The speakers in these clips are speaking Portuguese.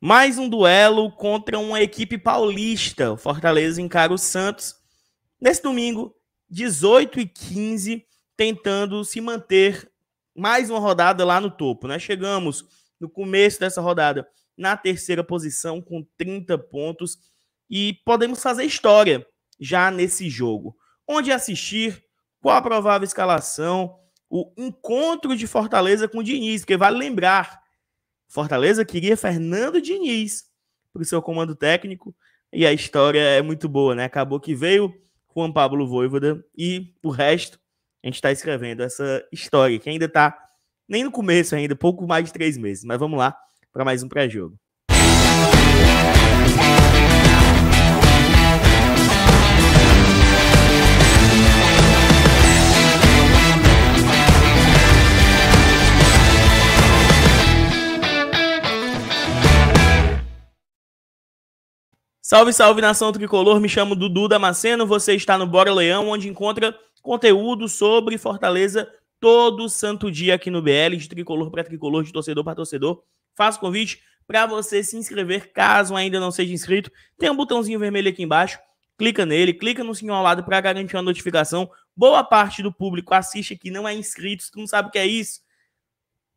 Mais um duelo contra uma equipe paulista. O Fortaleza encara o Santos nesse domingo, 18 e 15, tentando se manter mais uma rodada lá no topo. Né? Chegamos no começo dessa rodada na terceira posição com 30 pontos e podemos fazer história já nesse jogo. Onde assistir? Qual a provável escalação? O encontro de Fortaleza com o Diniz, porque vale lembrar Fortaleza queria Fernando Diniz para o seu comando técnico e a história é muito boa, né? Acabou que veio Juan Pablo Voivoda e o resto a gente está escrevendo essa história que ainda está nem no começo ainda, pouco mais de três meses. Mas vamos lá para mais um pré-jogo. Salve, salve nação tricolor, me chamo Dudu Damasceno, você está no Bora Leão, onde encontra conteúdo sobre Fortaleza todo santo dia aqui no BL, de tricolor para tricolor, de torcedor para torcedor. Faço convite para você se inscrever, caso ainda não seja inscrito. Tem um botãozinho vermelho aqui embaixo, clica nele, clica no sininho ao lado para garantir uma notificação. Boa parte do público assiste aqui, não é inscrito, se tu não sabe o que é isso,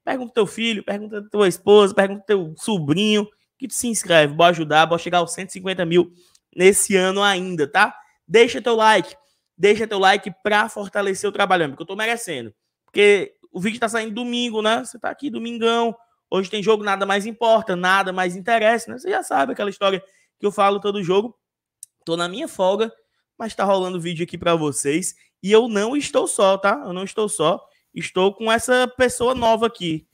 pergunta pro teu filho, pergunta pra tua esposa, pergunta pro teu sobrinho, que se inscreve, bora ajudar, bora chegar aos 150 mil nesse ano ainda, tá? Deixa teu like, deixa teu like pra fortalecer o trabalho, porque eu tô merecendo. Porque o vídeo tá saindo domingo, né? Você tá aqui domingão, hoje tem jogo, nada mais importa, nada mais interessa, né? Você já sabe aquela história que eu falo todo jogo. Tô na minha folga, mas tá rolando vídeo aqui para vocês e eu não estou só, tá? Eu não estou só, estou com essa pessoa nova aqui,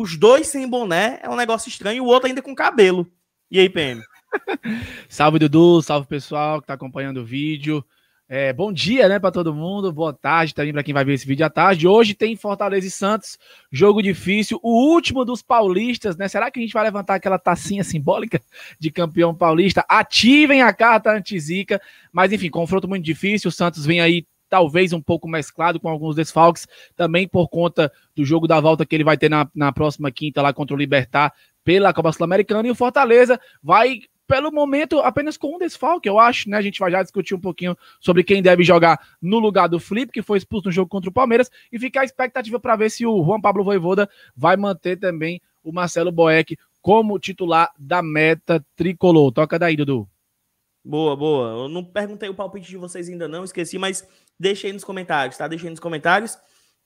os dois sem boné é um negócio estranho, o outro ainda com cabelo. E aí, PM? salve, Dudu. Salve, pessoal que está acompanhando o vídeo. É, bom dia, né, para todo mundo. Boa tarde também para quem vai ver esse vídeo à tarde. Hoje tem Fortaleza e Santos, jogo difícil, o último dos paulistas, né? Será que a gente vai levantar aquela tacinha simbólica de campeão paulista? Ativem a carta antizica, mas enfim, confronto muito difícil. O Santos vem aí talvez um pouco mesclado com alguns desfalques, também por conta do jogo da volta que ele vai ter na, na próxima quinta lá contra o Libertar pela Copa Sul-Americana. E o Fortaleza vai pelo momento, apenas com um desfalque, eu acho, né? A gente vai já discutir um pouquinho sobre quem deve jogar no lugar do Flip que foi expulso no jogo contra o Palmeiras, e ficar a expectativa para ver se o Juan Pablo Voivoda vai manter também o Marcelo Boeck como titular da meta tricolor. Toca daí, Dudu. Boa, boa. Eu não perguntei o palpite de vocês ainda, não, esqueci, mas deixei nos comentários, tá? Deixei nos comentários.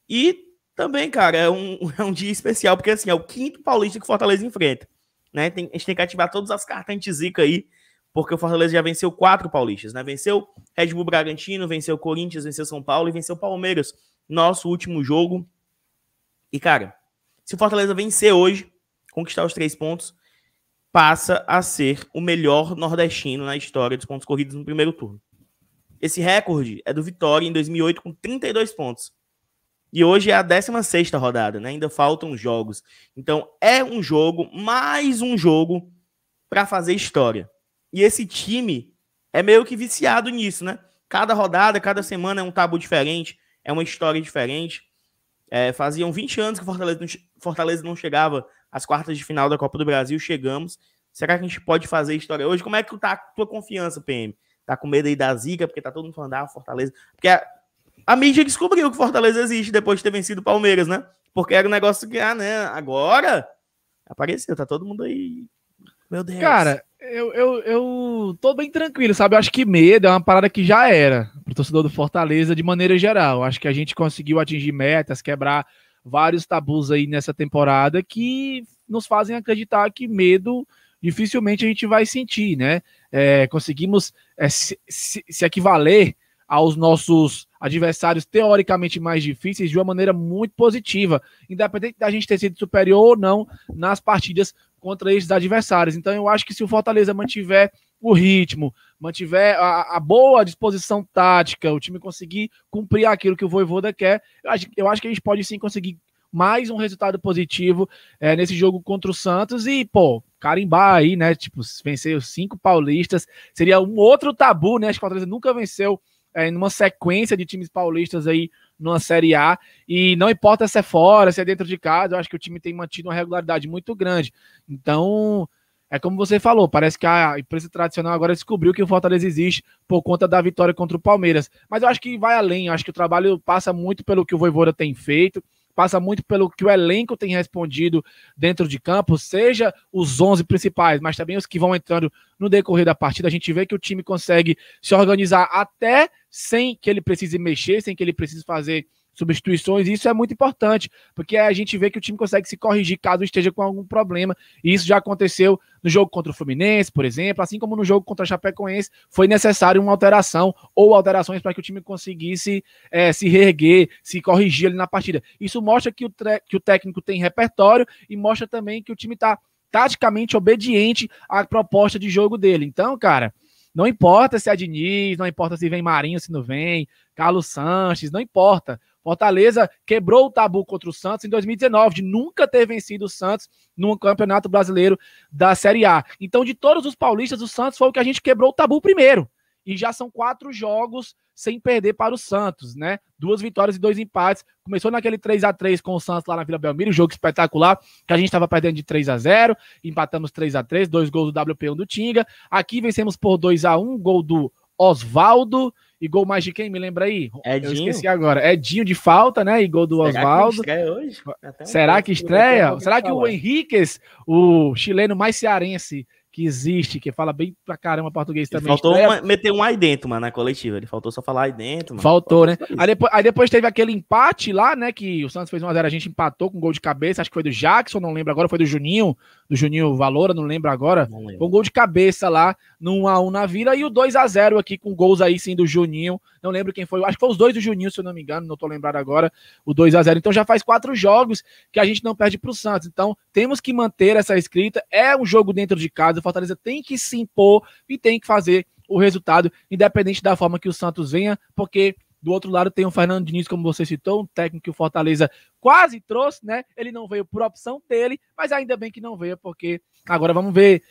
E também, cara, é um, é um dia especial, porque assim, é o quinto paulista que o Fortaleza enfrenta. Né? Tem, a gente tem que ativar todas as cartas anti-zica aí, porque o Fortaleza já venceu quatro paulistas, né? Venceu Red Bull Bragantino, venceu Corinthians, venceu São Paulo e venceu Palmeiras. Nosso último jogo. E, cara, se o Fortaleza vencer hoje, conquistar os três pontos, passa a ser o melhor nordestino na história dos pontos corridos no primeiro turno. Esse recorde é do Vitória em 2008 com 32 pontos. E hoje é a 16 rodada, né? Ainda faltam jogos. Então é um jogo, mais um jogo para fazer história. E esse time é meio que viciado nisso, né? Cada rodada, cada semana é um tabu diferente, é uma história diferente. É, faziam 20 anos que Fortaleza não, Fortaleza não chegava as quartas de final da Copa do Brasil, chegamos. Será que a gente pode fazer história hoje? Como é que tá a tua confiança, PM? Tá com medo aí da zica, porque tá todo mundo falando, ah, Fortaleza. Porque a, a mídia descobriu que Fortaleza existe depois de ter vencido o Palmeiras, né? Porque era um negócio que, ah, né? Agora apareceu, tá todo mundo aí. Meu Deus. Cara, eu, eu, eu tô bem tranquilo, sabe? Eu acho que medo é uma parada que já era pro torcedor do Fortaleza de maneira geral. Eu acho que a gente conseguiu atingir metas, quebrar vários tabus aí nessa temporada que nos fazem acreditar que medo dificilmente a gente vai sentir, né? É, conseguimos é, se, se, se equivaler aos nossos adversários teoricamente mais difíceis de uma maneira muito positiva, independente da gente ter sido superior ou não nas partidas contra esses adversários. Então eu acho que se o Fortaleza mantiver o ritmo, mantiver a, a, boa disposição tática, o time conseguir cumprir aquilo que o Voivoda quer, eu acho, eu acho que a gente pode sim conseguir mais um resultado positivo é, nesse jogo contra o Santos e, pô, carimbar aí, né? Tipo, vencer os cinco paulistas seria um outro tabu, né? Acho que o Fortaleza nunca venceu é, numa sequência de times paulistas aí numa Série A. E não importa se é fora, se é dentro de casa, eu acho que o time tem mantido uma regularidade muito grande. Então, é como você falou, parece que a imprensa tradicional agora descobriu que o Fortaleza existe por conta da vitória contra o Palmeiras. Mas eu acho que vai além, eu acho que o trabalho passa muito pelo que o Voivoda tem feito, passa muito pelo que o elenco tem respondido dentro de campo, seja os 11 principais, mas também os que vão entrando no decorrer da partida. A gente vê que o time consegue se organizar até sem que ele precise mexer, sem que ele precise fazer substituições, isso é muito importante, porque a gente vê que o time consegue se corrigir caso esteja com algum problema, e isso já aconteceu no jogo contra o Fluminense, por exemplo, assim como no jogo contra o Chapecoense, foi necessário uma alteração ou alterações para que o time conseguisse é, se reerguer, se corrigir ali na partida. Isso mostra que o, que o técnico tem repertório e mostra também que o time está taticamente obediente à proposta de jogo dele. Então, cara, não importa se é Diniz, não importa se vem Marinho, se não vem, Carlos Sanches, não importa. Fortaleza quebrou o tabu contra o Santos em 2019, de nunca ter vencido o Santos num campeonato brasileiro da Série A. Então, de todos os paulistas, o Santos foi o que a gente quebrou o tabu primeiro. E já são quatro jogos sem perder para o Santos, né? Duas vitórias e dois empates. Começou naquele 3 a 3 com o Santos lá na Vila Belmiro, um jogo espetacular, que a gente estava perdendo de 3 a 0 empatamos 3 a 3 dois gols do WP1 do Tinga. Aqui vencemos por 2 a 1 gol do Oswaldo e gol mais de quem? Me lembra aí? Edinho. Eu esqueci agora. Edinho de falta, né? E gol do Oswaldo. Será que hoje? Será que estreia? Será que o Henriquez, o chileno mais cearense que existe, que fala bem pra caramba português também. Ele faltou uma, meter um aí dentro, mano, na coletiva. Ele faltou só falar aí dentro, mano. Faltou, né? Aí depois, aí depois, teve aquele empate lá, né? Que o Santos fez 1x0, a, a gente empatou com um gol de cabeça, acho que foi do Jackson, não lembro agora, foi do Juninho do Juninho Valora, não lembro agora. Não lembro. Foi um gol de cabeça lá, no 1x1 na Vila, e o 2 a 0 aqui com gols aí sim do Juninho. Não lembro quem foi, acho que foi os dois do Juninho, se eu não me engano, não tô lembrado agora, o 2 a 0 Então já faz quatro jogos que a gente não perde pro Santos. Então temos que manter essa escrita, é um jogo dentro de casa, o Fortaleza tem que se impor e tem que fazer o resultado, independente da forma que o Santos venha, porque do outro lado tem o Fernando Diniz, como você citou, um técnico que o Fortaleza quase trouxe, né? Ele não veio por opção dele, mas ainda bem que não veio, porque agora vamos ver.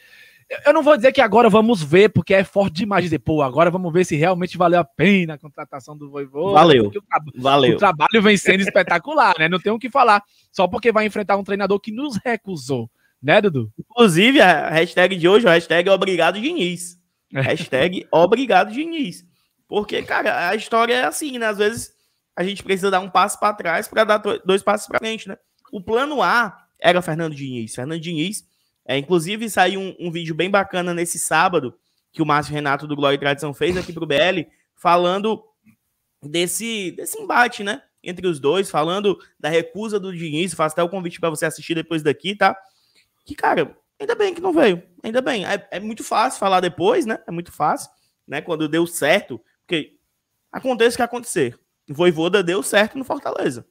Eu não vou dizer que agora vamos ver, porque é forte demais dizer, pô, agora vamos ver se realmente valeu a pena a contratação do Voivô. Valeu, o valeu. O trabalho vem sendo espetacular, né? Não tem o que falar. Só porque vai enfrentar um treinador que nos recusou, né, Dudu? Inclusive, a hashtag de hoje, a hashtag é obrigado Diniz. Hashtag obrigado Diniz. Porque, cara, a história é assim, né? Às vezes a gente precisa dar um passo para trás para dar dois passos para frente, né? O plano A era Fernando Diniz. Fernando Diniz, é, inclusive, saiu um, um vídeo bem bacana nesse sábado que o Márcio Renato do Glória e Tradição fez aqui para o BL, falando desse, desse embate, né? Entre os dois, falando da recusa do Diniz. Faço até o convite para você assistir depois daqui, tá? Que, cara, ainda bem que não veio. Ainda bem. É, é muito fácil falar depois, né? É muito fácil, né? Quando deu certo porque aconteça o que acontecer, Voivoda deu certo no Fortaleza.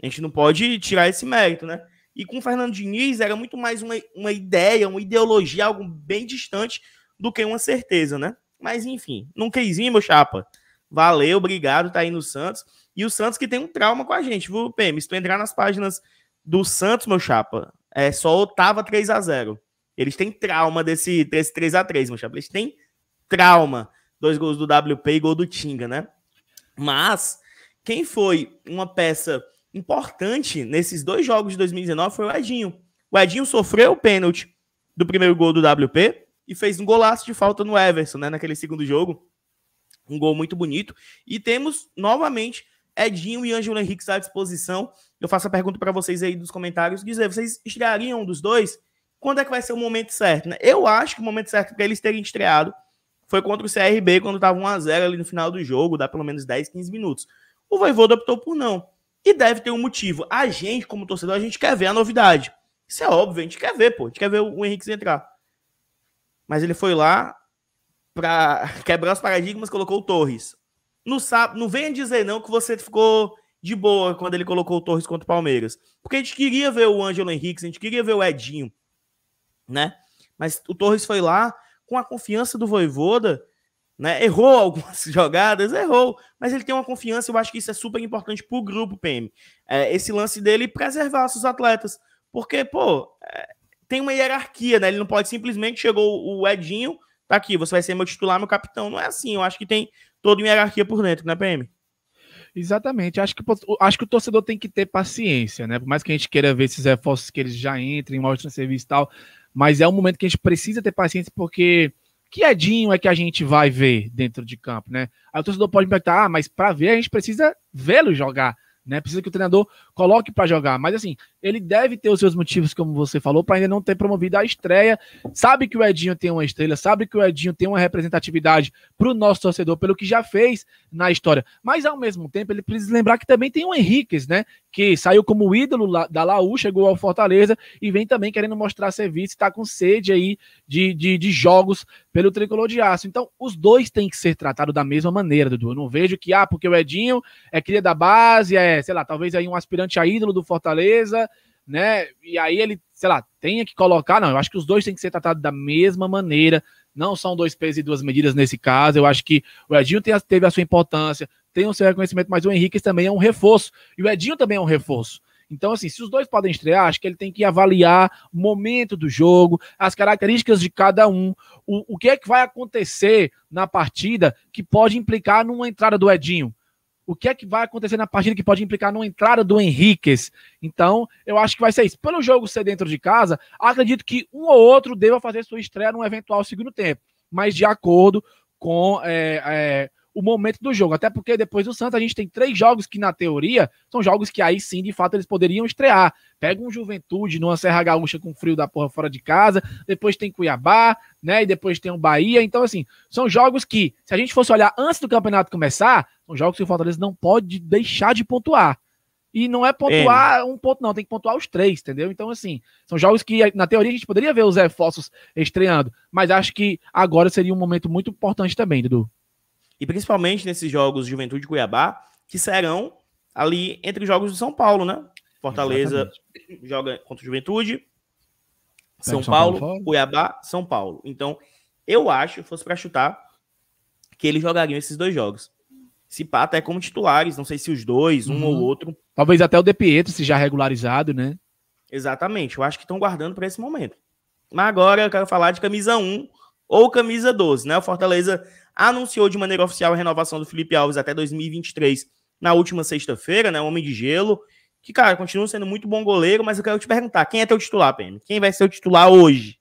A gente não pode tirar esse mérito, né? E com o Fernando Diniz era muito mais uma, uma ideia, uma ideologia, algo bem distante do que uma certeza, né? Mas enfim, não queizinho, meu chapa. Valeu, obrigado, tá aí no Santos. E o Santos que tem um trauma com a gente, viu, PM? Se tu entrar nas páginas do Santos, meu chapa, é só oitava 3 a 0 Eles têm trauma desse, 3 a 3 meu chapa. Eles têm trauma dois gols do WP e gol do Tinga, né? Mas quem foi uma peça importante nesses dois jogos de 2019 foi o Edinho. O Edinho sofreu o pênalti do primeiro gol do WP e fez um golaço de falta no Everson, né? Naquele segundo jogo. Um gol muito bonito. E temos novamente Edinho e Ângelo Henrique à disposição. Eu faço a pergunta para vocês aí dos comentários, dizer, vocês estreariam um dos dois? Quando é que vai ser o momento certo? Né? Eu acho que o momento certo para eles terem estreado foi contra o CRB quando estava 1x0 ali no final do jogo, dá pelo menos 10, 15 minutos. O Voivoda optou por não. E deve ter um motivo. A gente, como torcedor, a gente quer ver a novidade. Isso é óbvio, a gente quer ver, pô. A gente quer ver o Henrique entrar. Mas ele foi lá para quebrar os paradigmas, colocou o Torres. No sábado, não venha dizer não que você ficou de boa quando ele colocou o Torres contra o Palmeiras. Porque a gente queria ver o Ângelo Henrique, a gente queria ver o Edinho, né? Mas o Torres foi lá, com a confiança do Voivoda, né? Errou algumas jogadas, errou, mas ele tem uma confiança, eu acho que isso é super importante para o grupo PM. É, esse lance dele preservar seus atletas, porque, pô, é, tem uma hierarquia, né? Ele não pode simplesmente chegou o Edinho, tá aqui, você vai ser meu titular, meu capitão. Não é assim, eu acho que tem toda uma hierarquia por dentro, né, PM? Exatamente. Acho que, acho que o torcedor tem que ter paciência, né? Por mais que a gente queira ver esses reforços que eles já entrem, mostrem serviço e tal, mas é um momento que a gente precisa ter paciência, porque que Edinho é que a gente vai ver dentro de campo, né? Aí o torcedor pode me perguntar, ah, mas para ver a gente precisa vê-lo jogar, né? Precisa que o treinador coloque para jogar. Mas assim, ele deve ter os seus motivos, como você falou, para ainda não ter promovido a estreia. Sabe que o Edinho tem uma estrela, sabe que o Edinho tem uma representatividade para o nosso torcedor, pelo que já fez na história. Mas ao mesmo tempo, ele precisa lembrar que também tem o Henriquez, né? que saiu como ídolo da Laú, chegou ao Fortaleza e vem também querendo mostrar serviço, está com sede aí de, de, de, jogos pelo tricolor de aço. Então, os dois têm que ser tratados da mesma maneira, Dudu. Eu não vejo que, ah, porque o Edinho é cria da base, é, sei lá, talvez aí um aspirante a ídolo do Fortaleza, né? E aí ele, sei lá, tenha que colocar. Não, eu acho que os dois têm que ser tratados da mesma maneira. Não são dois pesos e duas medidas nesse caso. Eu acho que o Edinho teve a sua importância, tem o seu reconhecimento, mas o Henrique também é um reforço. E o Edinho também é um reforço. Então, assim, se os dois podem estrear, acho que ele tem que avaliar o momento do jogo, as características de cada um, o, o que é que vai acontecer na partida que pode implicar numa entrada do Edinho. O que é que vai acontecer na partida que pode implicar numa entrada do Henriquez? Então, eu acho que vai ser isso. Pelo jogo ser dentro de casa, acredito que um ou outro deva fazer sua estreia num eventual segundo tempo, mas de acordo com é, é, o momento do jogo. Até porque depois do Santos a gente tem três jogos que, na teoria, são jogos que aí sim, de fato, eles poderiam estrear. Pega um Juventude numa Serra Gaúcha com frio da porra fora de casa, depois tem Cuiabá, né? E depois tem o Bahia. Então, assim, são jogos que, se a gente fosse olhar antes do campeonato começar, são jogos que o Fortaleza não pode deixar de pontuar. E não é pontuar um ponto, não, tem que pontuar os três, entendeu? Então, assim, são jogos que, na teoria, a gente poderia ver os reforços estreando, mas acho que agora seria um momento muito importante também, Dudu. E principalmente nesses jogos Juventude Cuiabá, que serão ali entre os jogos de São Paulo, né? Fortaleza Exatamente. joga contra o Juventude, São, São Paulo, Paulo Cuiabá, São Paulo. Então, eu acho, fosse para chutar, que eles jogariam esses dois jogos. Se pá, até como titulares, não sei se os dois, um uhum. ou outro. Talvez até o De Pietro, se já regularizado, né? Exatamente, eu acho que estão guardando para esse momento. Mas agora eu quero falar de camisa 1, ou camisa 12, né? O Fortaleza anunciou de maneira oficial a renovação do Felipe Alves até 2023 na última sexta-feira, né? O Homem de Gelo, que, cara, continua sendo muito bom goleiro, mas eu quero te perguntar, quem é teu titular, PM? Quem vai ser o titular hoje?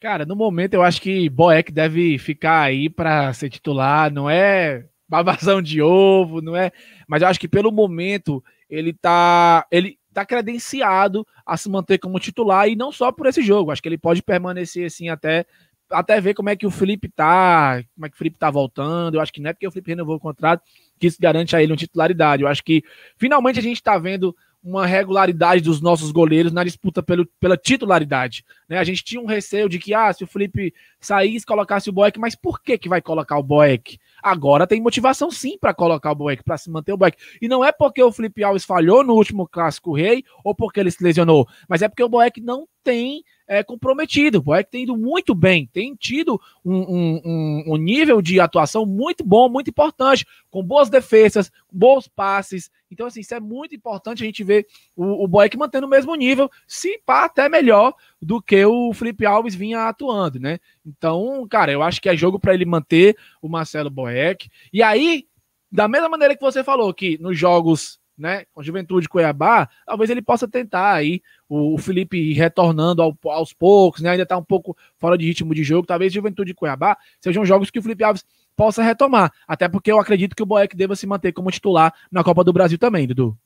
Cara, no momento eu acho que Boeck deve ficar aí para ser titular, não é babazão de ovo, não é? Mas eu acho que pelo momento ele tá, ele tá credenciado a se manter como titular e não só por esse jogo, acho que ele pode permanecer assim até até ver como é que o Felipe tá, como é que o Felipe tá voltando. Eu acho que não é porque o Felipe renovou o contrato que isso garante a ele uma titularidade. Eu acho que finalmente a gente está vendo uma regularidade dos nossos goleiros na disputa pelo, pela titularidade. Né? A gente tinha um receio de que, ah, se o Felipe saísse, colocasse o Boeck, mas por que, que vai colocar o Boeck? Agora tem motivação sim para colocar o Boeck, para se manter o Boeck. E não é porque o Felipe Alves falhou no último Clássico Rei ou porque ele se lesionou, mas é porque o Boeck não tem é, comprometido. O Boeck é tem ido muito bem, tem tido um, um, um, nível de atuação muito bom, muito importante, com boas defesas, bons passes. Então, assim, isso é muito importante a gente ver o, o Boeck mantendo o mesmo nível, se pá, até melhor do que o Felipe Alves vinha atuando, né? Então, cara, eu acho que é jogo para ele manter o Marcelo Boeck. E aí, da mesma maneira que você falou que nos jogos né, com Juventude Cuiabá, talvez ele possa tentar aí o, Felipe retornando ao, aos poucos, né, ainda está um pouco fora de ritmo de jogo, talvez Juventude Cuiabá sejam jogos que o Felipe Alves possa retomar, até porque eu acredito que o Boeck deva se manter como titular na Copa do Brasil também, Dudu.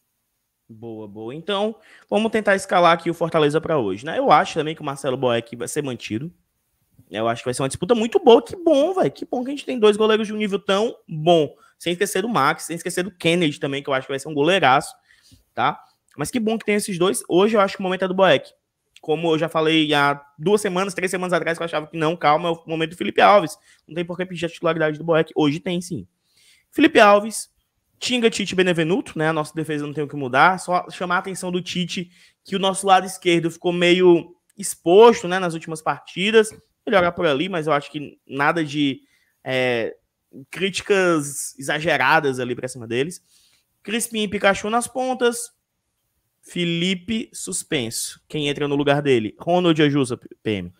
Boa, boa. Então, vamos tentar escalar aqui o Fortaleza para hoje, né? Eu acho também que o Marcelo Boeck vai ser mantido. Eu acho que vai ser uma disputa muito boa. Que bom, velho. Que bom que a gente tem dois goleiros de um nível tão bom sem esquecer do Max, sem esquecer do Kennedy também, que eu acho que vai ser um goleiraço, tá? Mas que bom que tem esses dois. Hoje eu acho que o momento é do Boeck. Como eu já falei há duas semanas, três semanas atrás, que eu achava que não, calma, é o momento do Felipe Alves. Não tem por que pedir a titularidade do Boeck. Hoje tem sim. Felipe Alves, Tinga, Tite Benevenuto, né? A nossa defesa não tem o que mudar. Só chamar a atenção do Tite, que o nosso lado esquerdo ficou meio exposto, né? Nas últimas partidas. Melhorar por ali, mas eu acho que nada de é, críticas exageradas ali pra cima deles. Crispim e Pikachu nas pontas. Felipe suspenso. Quem entra no lugar dele? Ronald Ajusa, PM.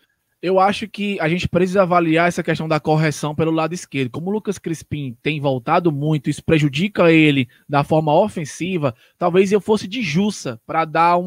Eu acho que a gente precisa avaliar essa questão da correção pelo lado esquerdo. Como o Lucas Crispim tem voltado muito, isso prejudica ele da forma ofensiva. Talvez eu fosse de Jussa para dar um,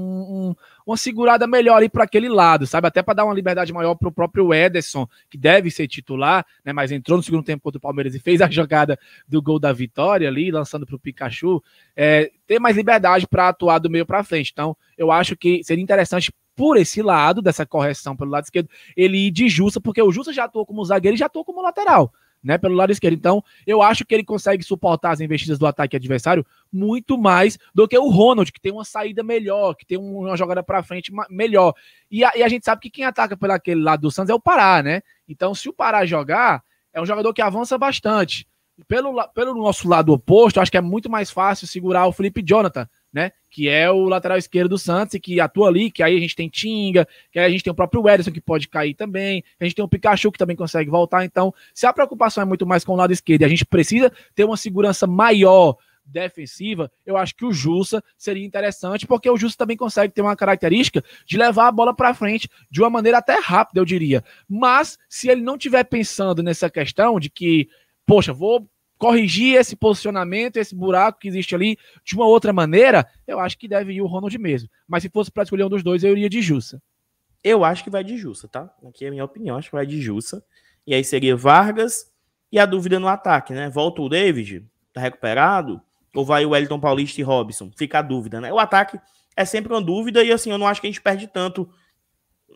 um, uma segurada melhor ali para aquele lado, sabe? Até para dar uma liberdade maior para o próprio Ederson, que deve ser titular, né? Mas entrou no segundo tempo contra o Palmeiras e fez a jogada do gol da vitória ali, lançando para o Pikachu. É, ter mais liberdade para atuar do meio para frente. Então, eu acho que seria interessante por esse lado, dessa correção pelo lado esquerdo, ele ir de Justa porque o Justa já atuou como zagueiro e já atuou como lateral, né, pelo lado esquerdo. Então, eu acho que ele consegue suportar as investidas do ataque adversário muito mais do que o Ronald, que tem uma saída melhor, que tem uma jogada para frente melhor. E a, e a gente sabe que quem ataca pelo aquele lado do Santos é o Pará, né? Então, se o Pará jogar, é um jogador que avança bastante. Pelo, pelo nosso lado oposto, acho que é muito mais fácil segurar o Felipe Jonathan, né? Que é o lateral esquerdo do Santos e que atua ali, que aí a gente tem Tinga, que aí a gente tem o próprio Ederson que pode cair também, a gente tem o Pikachu que também consegue voltar. Então, se a preocupação é muito mais com o lado esquerdo e a gente precisa ter uma segurança maior defensiva, eu acho que o Jussa seria interessante, porque o Jussa também consegue ter uma característica de levar a bola para frente de uma maneira até rápida, eu diria. Mas se ele não tiver pensando nessa questão de que, poxa, vou corrigir esse posicionamento, esse buraco que existe ali de uma outra maneira, eu acho que deve ir o Ronald mesmo. Mas se fosse para escolher um dos dois, eu iria de Jussa. Eu acho que vai de Jussa, tá? Aqui é a minha opinião, acho que vai de Jussa. E aí seria Vargas e a dúvida no ataque, né? Volta o David, tá recuperado? Ou vai o Wellington Paulista e Robson? Fica a dúvida, né? O ataque é sempre uma dúvida e assim, eu não acho que a gente perde tanto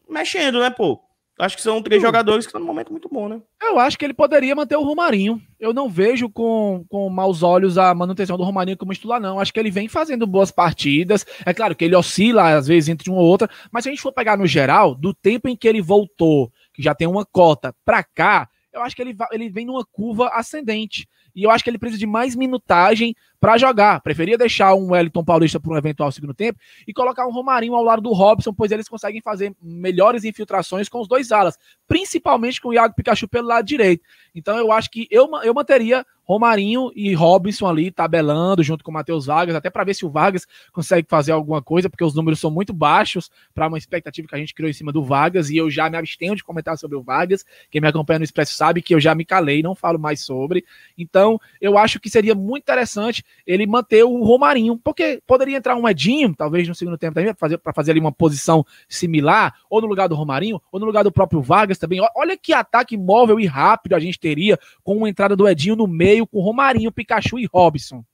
mexendo, né, pô? Acho que são três hum. jogadores que estão num momento muito bom, né? Eu acho que ele poderia manter o Romarinho. Eu não vejo com, com maus olhos a manutenção do Romarinho como titular, não. Acho que ele vem fazendo boas partidas. É claro que ele oscila, às vezes, entre uma ou outra. Mas se a gente for pegar no geral, do tempo em que ele voltou, que já tem uma cota, pra cá, eu acho que ele, ele vem numa curva ascendente e eu acho que ele precisa de mais minutagem para jogar. Preferia deixar um Wellington Paulista para um eventual segundo tempo e colocar um Romarinho ao lado do Robson, pois eles conseguem fazer melhores infiltrações com os dois alas, principalmente com o Iago Pikachu pelo lado direito. Então eu acho que eu, eu manteria Romarinho e Robson ali tabelando junto com o Matheus Vargas, até para ver se o Vargas consegue fazer alguma coisa, porque os números são muito baixos para uma expectativa que a gente criou em cima do Vargas, e eu já me abstenho de comentar sobre o Vargas. Quem me acompanha no Expresso sabe que eu já me calei, não falo mais sobre. Então então, eu acho que seria muito interessante ele manter o Romarinho, porque poderia entrar um Edinho, talvez no segundo tempo também, para fazer, fazer ali uma posição similar, ou no lugar do Romarinho, ou no lugar do próprio Vargas também. Olha que ataque móvel e rápido a gente teria com uma entrada do Edinho no meio, com Romarinho, Pikachu e Robson.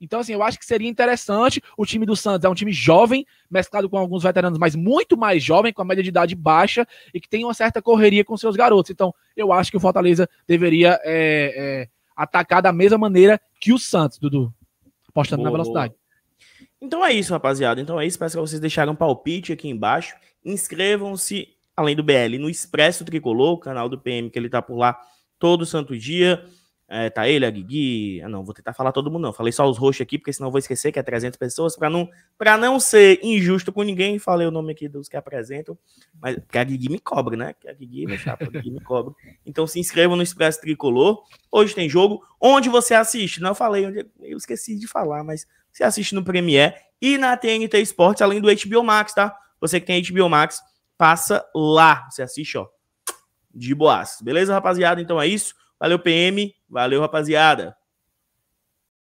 Então, assim, eu acho que seria interessante. O time do Santos é um time jovem, mesclado com alguns veteranos, mas muito mais jovem, com a média de idade baixa e que tem uma certa correria com seus garotos. Então, eu acho que o Fortaleza deveria é, é, atacar da mesma maneira que o Santos, Dudu, apostando boa, na velocidade. Boa. Então é isso, rapaziada. Então é isso. Peço que vocês deixaram um palpite aqui embaixo. Inscrevam-se, além do BL, no Expresso Tricolor, o canal do PM, que ele tá por lá todo santo dia. É, tá ele, a Guigui. Ah, não, vou tentar falar todo mundo, não. Falei só os roxos aqui, porque senão vou esquecer que é 300 pessoas, para não, pra não ser injusto com ninguém. Falei o nome aqui dos que apresentam, mas que a Guigui me cobre, né? Que a Guigui, meu chapa, a Guigui me cobre. Então se inscreva no Expresso Tricolor. Hoje tem jogo. Onde você assiste? Não, eu falei, eu esqueci de falar, mas você assiste no premier e na TNT esportes além do HBO Max, tá? Você que tem HBO Max, passa lá. Você assiste, ó. De boas. Beleza, rapaziada? Então é isso. Valeu, PM. Valeu, rapaziada.